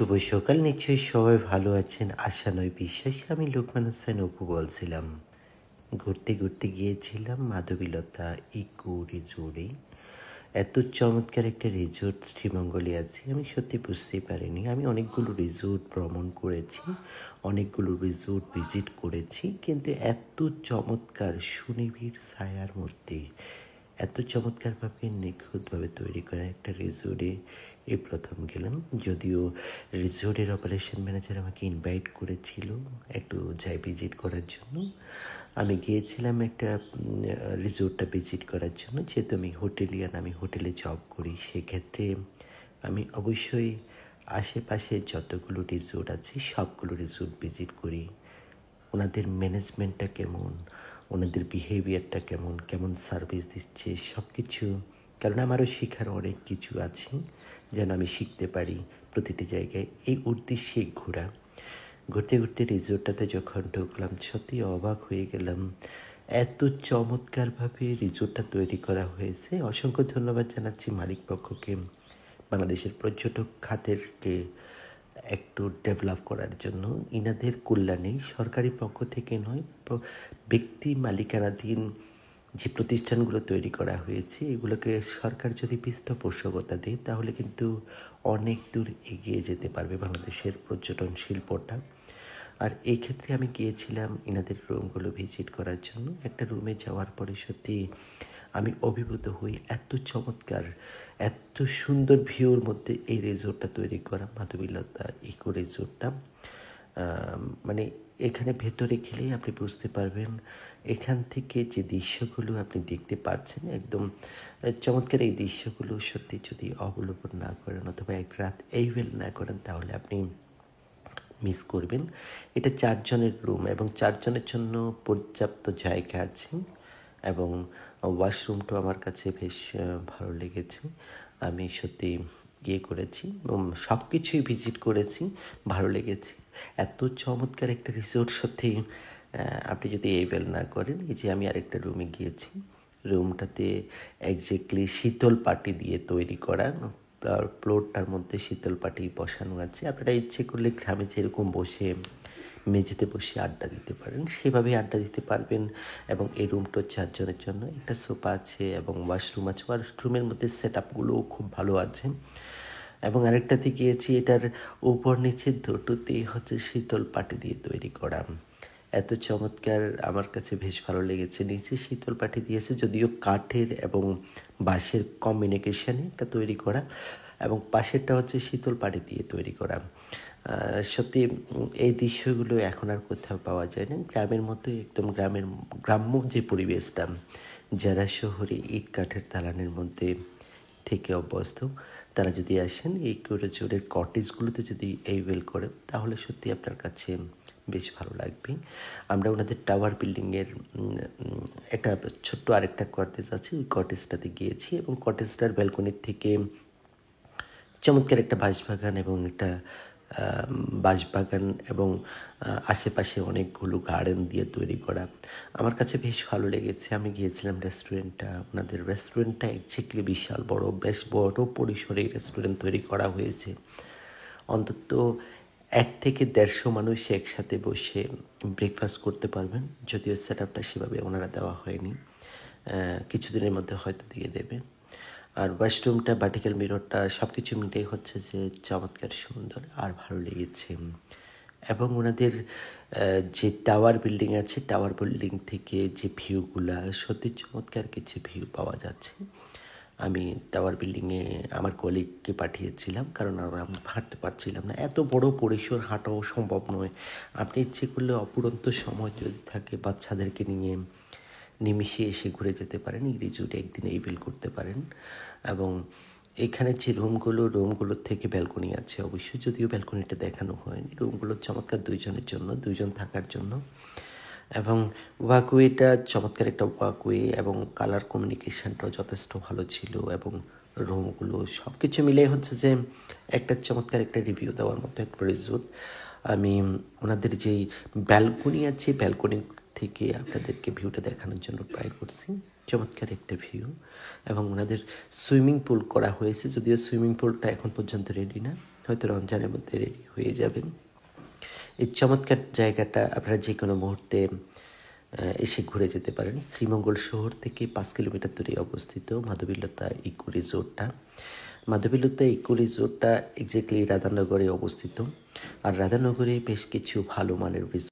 শুভ সকাল নিশ্চয়ই সবাই ভালো আছেন আশা নয় বিশ্বাসী আমি লোকমান হোসেন অপু বলছিলাম ঘুরতে ঘুরতে গিয়েছিলাম মাধবীলতা ইকু রিজোর্টে এত চমৎকার একটা রিজোর্ট শ্রীমঙ্গলে আছে আমি সত্যি বুঝতেই পারিনি আমি অনেকগুলো রিজোর্ট ভ্রমণ করেছি অনেকগুলো রিজোর্ট ভিজিট করেছি কিন্তু এত চমৎকার সুনিবির ছায়ার মধ্যে এত চমৎকারভাবে নিখুঁতভাবে তৈরি করা একটা রিজোর্টে এই প্রথম গেলাম যদিও রিসোর্টের অপারেশন ম্যানেজার আমাকে ইনভাইট করেছিল একটু যাই ভিজিট করার জন্য আমি গিয়েছিলাম একটা রিসোর্টটা ভিজিট করার জন্য যেহেতু আমি হোটেলিয়ান আমি হোটেলে জব করি সেক্ষেত্রে আমি অবশ্যই আশেপাশে যতগুলো রিসোর্ট আছে সবগুলো রিসোর্ট ভিজিট করি ওনাদের ম্যানেজমেন্টটা কেমন ওনাদের বিহেভিয়ারটা কেমন কেমন সার্ভিস দিচ্ছে সব কিছু কারণ আমারও শেখার অনেক কিছু আছে যেন আমি শিখতে পারি প্রতিটি জায়গায় এই উদ্দেশ্যে ঘোরা ঘুরতে ঘুরতে রিসোর্টটাতে যখন ঢুকলাম সত্যি অবাক হয়ে গেলাম এত চমৎকারভাবে রিসোর্টটা তৈরি করা হয়েছে অসংখ্য ধন্যবাদ জানাচ্ছি মালিক পক্ষকে বাংলাদেশের পর্যটক খাতেরকে একটু ডেভেলপ করার জন্য ইনাদের কল্যাণে সরকারি পক্ষ থেকে নয় ব্যক্তি মালিকানাধীন যে প্রতিষ্ঠানগুলো তৈরি করা হয়েছে এগুলোকে সরকার যদি পৃষ্ঠপোষকতা দেয় তাহলে কিন্তু অনেক দূর এগিয়ে যেতে পারবে বাংলাদেশের পর্যটন শিল্পটা আর এই ক্ষেত্রে আমি গিয়েছিলাম এনাদের রুমগুলো ভিজিট করার জন্য একটা রুমে যাওয়ার পরে সত্যি আমি অভিভূত হই এত চমৎকার এত সুন্দর ভিউর মধ্যে এই রেজোর্টটা তৈরি করা মাধবীলতা ইকো রেজোর্টটা মানে এখানে ভেতরে গেলেই আপনি বুঝতে পারবেন এখান থেকে যে দৃশ্যগুলো আপনি দেখতে পাচ্ছেন একদম চমৎকার এই দৃশ্যগুলো সত্যি যদি অবলম্বন না করেন অথবা এক রাত এই ওয়েল না করেন তাহলে আপনি মিস করবেন এটা চারজনের রুম এবং চারজনের জন্য পর্যাপ্ত জায়গা আছে এবং ওয়াশরুমটা আমার কাছে বেশ ভালো লেগেছে আমি সত্যি গিয়ে করেছি সব কিছুই ভিজিট করেছি ভালো লেগেছে এত চমৎকার একটা রিসোর্ট সত্যি আপনি যদি এভেল না করেন এই যে আমি আরেকটা রুমে গিয়েছি রুমটাতে একজাক্টলি শীতল পাটি দিয়ে তৈরি করা ফ্লোরটার মধ্যে শীতল পাটি বসানো আছে আপনারা ইচ্ছে করলে গ্রামে যেরকম বসে মেঝেতে বসে আড্ডা দিতে পারেন সেভাবেই আড্ডা দিতে পারবেন এবং এই রুমটা চারজনের জন্য একটা সোফা আছে এবং ওয়াশরুম আছে ওয়াশরুমের মধ্যে সেট আপগুলোও খুব ভালো আছে এবং আরেকটাতে গিয়েছি এটার উপর নিচে দুটোতেই হচ্ছে শীতল পাটি দিয়ে তৈরি করা এত চমৎকার আমার কাছে বেশ ভালো লেগেছে নিচে শীতল পাটি দিয়েছে যদিও কাঠের এবং বাঁশের কম্বিনেকেশানে একটা তৈরি করা এবং পাশেরটা হচ্ছে শীতল পাটি দিয়ে তৈরি করা সত্যি এই দৃশ্যগুলো এখন আর কোথাও পাওয়া যায় না গ্রামের মতো একদম গ্রামের গ্রাম্য যে পরিবেশটা যারা শহরে ইট কাঠের দালানের মধ্যে থেকে অভ্যস্ত তারা যদি আসেন এই কোরেচোরের কটেজগুলোতে যদি এই ওয়েল করেন তাহলে সত্যি আপনার কাছে বেশ ভালো লাগবে আমরা ওনাদের টাওয়ার বিল্ডিংয়ের একটা ছোট্ট আরেকটা কটেজ আছে ওই কটেজটাতে গিয়েছি এবং কটেজটার ব্যালকনির থেকে চমৎকার একটা বাঁশবাগান এবং একটা বাঁশবাগান এবং আশেপাশে অনেকগুলো গার্ডেন দিয়ে তৈরি করা আমার কাছে বেশ ভালো লেগেছে আমি গিয়েছিলাম রেস্টুরেন্টটা ওনাদের রেস্টুরেন্টটা একজাক্টলি বিশাল বড় বেশ বড় পরিসরে রেস্টুরেন্ট তৈরি করা হয়েছে অন্তত এক থেকে দেড়শো মানুষ একসাথে বসে ব্রেকফাস্ট করতে পারবেন যদিও সেট আপটা সেভাবে ওনারা দেওয়া হয়নি কিছুদিনের মধ্যে হয়তো দিয়ে দেবে আর ওয়াশরুমটা ভার্টিক্যাল মিররটা সব কিছু মিলেই হচ্ছে যে চমৎকার সুন্দর আর ভালো লেগেছে এবং ওনাদের যে টাওয়ার বিল্ডিং আছে টাওয়ার বিল্ডিং থেকে যে ভিউগুলা সত্যি চমৎকার কিছু ভিউ পাওয়া যাচ্ছে আমি টাওয়ার বিল্ডিংয়ে আমার কলিগকে পাঠিয়েছিলাম কারণ আমরা হাঁটতে পারছিলাম না এত বড় পরিসর হাঁটাও সম্ভব নয় আপনি ইচ্ছে করলে অপুরন্ত সময় যদি থাকে বাচ্চাদেরকে নিয়ে নিমিশে এসে ঘুরে যেতে পারেন রিজোর্টে একদিন এইভেল করতে পারেন এবং এখানে যে রুমগুলো রুমগুলোর থেকে ব্যালকনি আছে অবশ্যই যদিও ব্যালকনিটা দেখানো হয়নি রুমগুলো চমৎকার দুইজনের জন্য দুইজন থাকার জন্য এবং ওয়াকওয়েটা চমৎকার একটা ওয়াকওয়ে এবং কালার কমিউনিকেশানটাও যথেষ্ট ভালো ছিল এবং রুমগুলো সব কিছু মিলে হচ্ছে যে একটা চমৎকার একটা রিভিউ দেওয়ার মতো একটা রিজোর্ট আমি ওনাদের যেই ব্যালকনি আছে ব্যালকনি থেকে আপনাদেরকে ভিউটা দেখানোর জন্য ট্রাই করছি চমৎকার একটা ভিউ এবং ওনাদের সুইমিং পুল করা হয়েছে যদিও সুইমিং পুলটা এখন পর্যন্ত রেডি না হয়তো রমজানের মধ্যে রেডি হয়ে যাবেন এই চমৎকার জায়গাটা আপনারা যে কোনো মুহূর্তে এসে ঘুরে যেতে পারেন শ্রীমঙ্গল শহর থেকে পাঁচ কিলোমিটার দূরে অবস্থিত মাধবীলতা ইকো রিসোর্টটা মাধবীলতা ইকো রিসোর্টটা এক্স্যাক্টলি রাধানগরে অবস্থিত আর রাধানগরে বেশ কিছু ভালো মানের রিসোর্ট